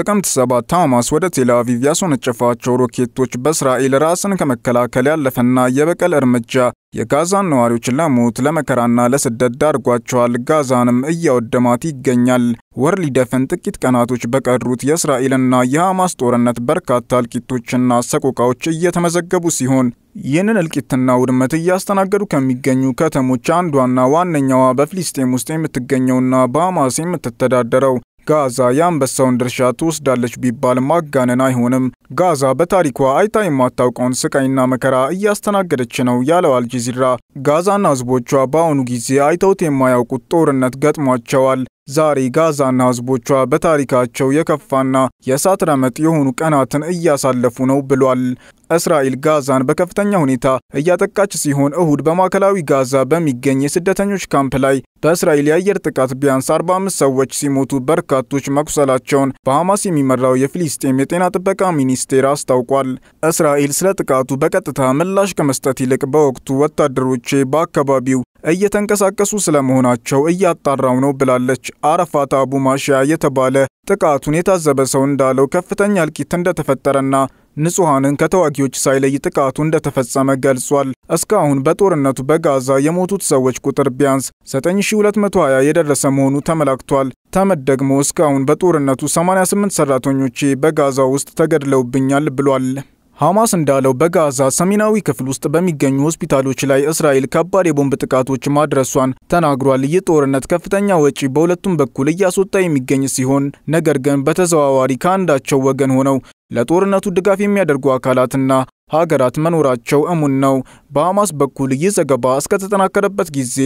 ጥቅምት ሰባት ሐማስ ወደ ቴል ያስወነጨፋቸው ሮኬቶች በእስራኤል ራስን ከመከላከል ያለፈና የበቀል እርምጃ የጋዛን ነዋሪዎች ለሞት ለመከራና ለስደት ዳርጓቸዋል። ጋዛንም እያወደማት ይገኛል። ወር ሊደፍን ጥቂት ቀናቶች በቀሩት የእስራኤልና የሐማስ ጦርነት በርካታ እልቂቶችና ሰቆቃዎች እየተመዘገቡ ሲሆን ይህንን እልቂትና ውድመት እያስተናገዱ ከሚገኙ ከተሞች አንዷና ዋነኛዋ በፍልስጤም ውስጥ የምትገኘውና በሐማስ የምትተዳደረው ጋዛ የአንበሳውን ድርሻ ትወስዳለች ቢባል ማጋነን አይሆንም። ጋዛ በታሪኳ አይታ የማታውቀውን ስቃይና መከራ እያስተናገደች ነው ያለው አልጀዚራ፣ ጋዛና ህዝቦቿ በአሁኑ ጊዜ አይተውት የማያውቁት ጦርነት ገጥሟቸዋል። ዛሬ ጋዛና ህዝቦቿ በታሪካቸው የከፋና የእሳት ረመጥ የሆኑ ቀናትን እያሳለፉ ነው ብሏል። እስራኤል ጋዛን በከፍተኛ ሁኔታ እያጠቃች ሲሆን እሁድ በማዕከላዊ ጋዛ በሚገኝ የስደተኞች ካምፕ ላይ በእስራኤል የአየር ጥቃት ቢያንስ 45 ሰዎች ሲሞቱ በርካቶች መቁሰላቸውን በሐማስ የሚመራው የፊሊስጤም የጤና ጥበቃ ሚኒስቴር አስታውቋል። እስራኤል ስለ ጥቃቱ በቀጥታ ምላሽ ከመስጠት ይልቅ በወቅቱ ወታደሮቼ በአካባቢው እየተንቀሳቀሱ ስለመሆናቸው እያጣራው ነው ብላለች። አረፋት አቡ ማሻ የተባለ ጥቃቱን የታዘበ ሰው እንዳለው ከፍተኛ እልቂት እንደተፈጠረና ንጹሐንን ከተዋጊዎች ሳይለይ ጥቃቱ እንደተፈጸመ ገልጿል። እስካሁን በጦርነቱ በጋዛ የሞቱት ሰዎች ቁጥር ቢያንስ 9220 የደረሰ መሆኑ ተመላክቷል። ተመድ ደግሞ እስካሁን በጦርነቱ 88 ሰራተኞቼ በጋዛ ውስጥ ተገድለውብኛል ብሏል። ሐማስ እንዳለው በጋዛ ሰሜናዊ ክፍል ውስጥ በሚገኙ ሆስፒታሎች ላይ እስራኤል ከባድ የቦምብ ጥቃቶች ማድረሷን ተናግሯል። ይህ ጦርነት ከፍተኛ ወጪ በሁለቱም በኩል እያስወጣ የሚገኝ ሲሆን ነገር ግን በተዘዋዋሪ ከአንዳቸው ወገን ሆነው ለጦርነቱ ድጋፍ የሚያደርጉ አካላትና ሀገራት መኖራቸው እሙን ነው። በሐማስ በኩል ይህ ዘገባ እስከተጠናከረበት ጊዜ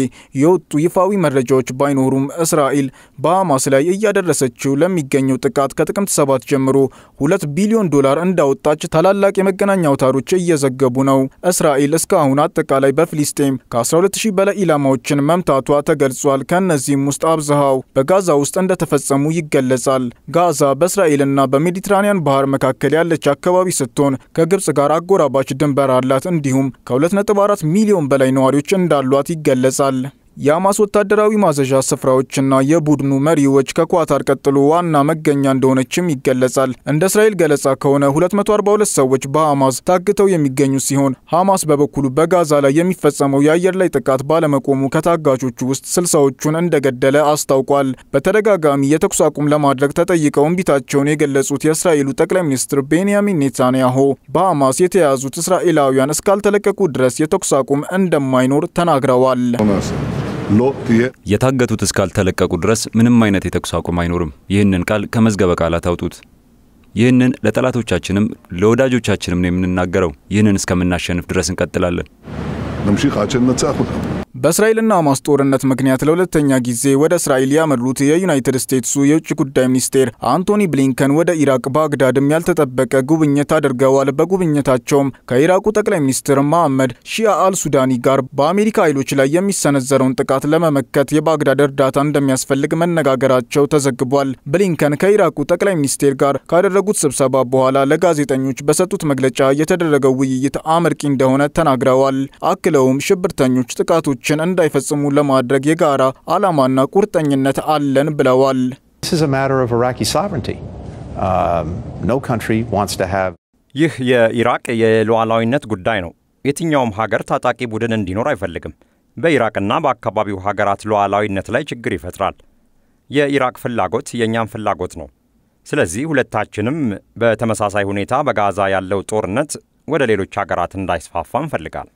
የወጡ ይፋዊ መረጃዎች ባይኖሩም እስራኤል በሐማስ ላይ እያደረሰችው ለሚገኘው ጥቃት ከጥቅምት ሰባት ጀምሮ ሁለት ቢሊዮን ዶላር እንዳወጣች ታላላቅ የመገናኛ አውታሮች እየዘገቡ ነው። እስራኤል እስካሁን አጠቃላይ በፊልስጤም ከ12000 በላይ ኢላማዎችን መምታቷ ተገልጿል። ከእነዚህም ውስጥ አብዛሃው በጋዛ ውስጥ እንደተፈጸሙ ይገለጻል። ጋዛ በእስራኤልና በሜዲትራኒያን ባህር መካከል ያለች አካባቢ ስትሆን ከግብጽ ጋር አጎራባች ድንበር አላት። እንዲሁም ከሁለት ከ2.4 ሚሊዮን በላይ ነዋሪዎች እንዳሏት ይገለጻል። የሐማስ ወታደራዊ ማዘዣ ስፍራዎችና የቡድኑ መሪዎች ከኳታር ቀጥሎ ዋና መገኛ እንደሆነችም ይገለጻል። እንደ እስራኤል ገለጻ ከሆነ 242 ሰዎች በሐማስ ታግተው የሚገኙ ሲሆን ሐማስ በበኩሉ በጋዛ ላይ የሚፈጸመው የአየር ላይ ጥቃት ባለመቆሙ ከታጋቾቹ ውስጥ ስልሳዎቹን እንደገደለ አስታውቋል። በተደጋጋሚ የተኩስ አቁም ለማድረግ ተጠይቀው እምቢታቸውን የገለጹት የእስራኤሉ ጠቅላይ ሚኒስትር ቤንያሚን ኔታንያሁ በሐማስ የተያዙት እስራኤላውያን እስካልተለቀቁ ድረስ የተኩስ አቁም እንደማይኖር ተናግረዋል። የታገቱት እስካልተለቀቁ ድረስ ምንም አይነት የተኩስ አቁም አይኖርም። ይህንን ቃል ከመዝገበ ቃላት አውጡት። ይህንን ለጠላቶቻችንም ለወዳጆቻችንም ነው የምንናገረው። ይህንን እስከምናሸንፍ ድረስ እንቀጥላለን። በእስራኤልና ሐማስ ጦርነት ምክንያት ለሁለተኛ ጊዜ ወደ እስራኤል ያመሩት የዩናይትድ ስቴትሱ የውጭ ጉዳይ ሚኒስቴር አንቶኒ ብሊንከን ወደ ኢራቅ ባግዳድም ያልተጠበቀ ጉብኝት አድርገዋል። በጉብኝታቸውም ከኢራቁ ጠቅላይ ሚኒስትር መሐመድ ሺያ አልሱዳኒ ጋር በአሜሪካ ኃይሎች ላይ የሚሰነዘረውን ጥቃት ለመመከት የባግዳድ እርዳታ እንደሚያስፈልግ መነጋገራቸው ተዘግቧል። ብሊንከን ከኢራቁ ጠቅላይ ሚኒስቴር ጋር ካደረጉት ስብሰባ በኋላ ለጋዜጠኞች በሰጡት መግለጫ የተደረገው ውይይት አመርቂ እንደሆነ ተናግረዋል። አክለውም ሽብርተኞች ጥቃቶች ጥቃቶችን እንዳይፈጽሙ ለማድረግ የጋራ ዓላማና ቁርጠኝነት አለን ብለዋል። um, ይህ የኢራቅ የሉዓላዊነት ጉዳይ ነው። የትኛውም ሀገር ታጣቂ ቡድን እንዲኖር አይፈልግም። በኢራቅና በአካባቢው ሀገራት ሉዓላዊነት ላይ ችግር ይፈጥራል። የኢራቅ ፍላጎት የእኛም ፍላጎት ነው። ስለዚህ ሁለታችንም በተመሳሳይ ሁኔታ በጋዛ ያለው ጦርነት ወደ ሌሎች ሀገራት እንዳይስፋፋ እንፈልጋል።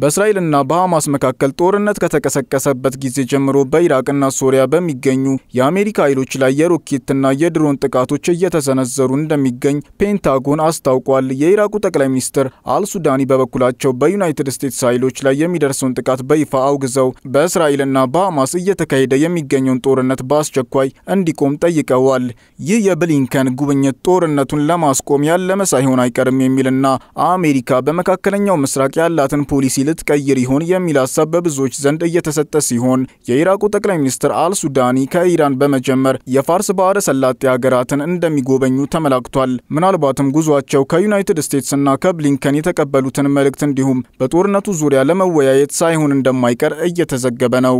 በእስራኤልና በሐማስ መካከል ጦርነት ከተቀሰቀሰበት ጊዜ ጀምሮ በኢራቅና ሶሪያ በሚገኙ የአሜሪካ ኃይሎች ላይ የሮኬትና የድሮን ጥቃቶች እየተሰነዘሩ እንደሚገኝ ፔንታጎን አስታውቋል። የኢራቁ ጠቅላይ ሚኒስትር አልሱዳኒ በበኩላቸው በዩናይትድ ስቴትስ ኃይሎች ላይ የሚደርሰውን ጥቃት በይፋ አውግዘው በእስራኤልና በሐማስ እየተካሄደ የሚገኘውን ጦርነት በአስቸኳይ እንዲቆም ጠይቀዋል። ይህ የብሊንከን ጉብኝት ጦርነቱን ለማስቆም ያለመ ሳይሆን አይቀርም የሚልና አሜሪካ በመካከለኛው ምስራቅ ያላትን ፖሊሲ ፖሊሲ ልትቀይር ይሆን የሚል ሀሳብ በብዙዎች ዘንድ እየተሰጠ ሲሆን የኢራቁ ጠቅላይ ሚኒስትር አል ሱዳኒ ከኢራን በመጀመር የፋርስ ባህረ ሰላጤ ሀገራትን እንደሚጎበኙ ተመላክቷል። ምናልባትም ጉዟቸው ከዩናይትድ ስቴትስና ከብሊንከን የተቀበሉትን መልእክት እንዲሁም በጦርነቱ ዙሪያ ለመወያየት ሳይሆን እንደማይቀር እየተዘገበ ነው።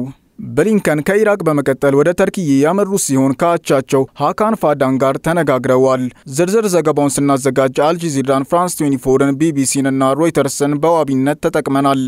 ብሊንከን ከኢራቅ በመቀጠል ወደ ተርኪ ያመሩ ሲሆን ከአቻቸው ሀካን ፋዳን ጋር ተነጋግረዋል። ዝርዝር ዘገባውን ስናዘጋጅ አልጀዚራን፣ ፍራንስ 24ን፣ ቢቢሲን እና ሮይተርስን በዋቢነት ተጠቅመናል።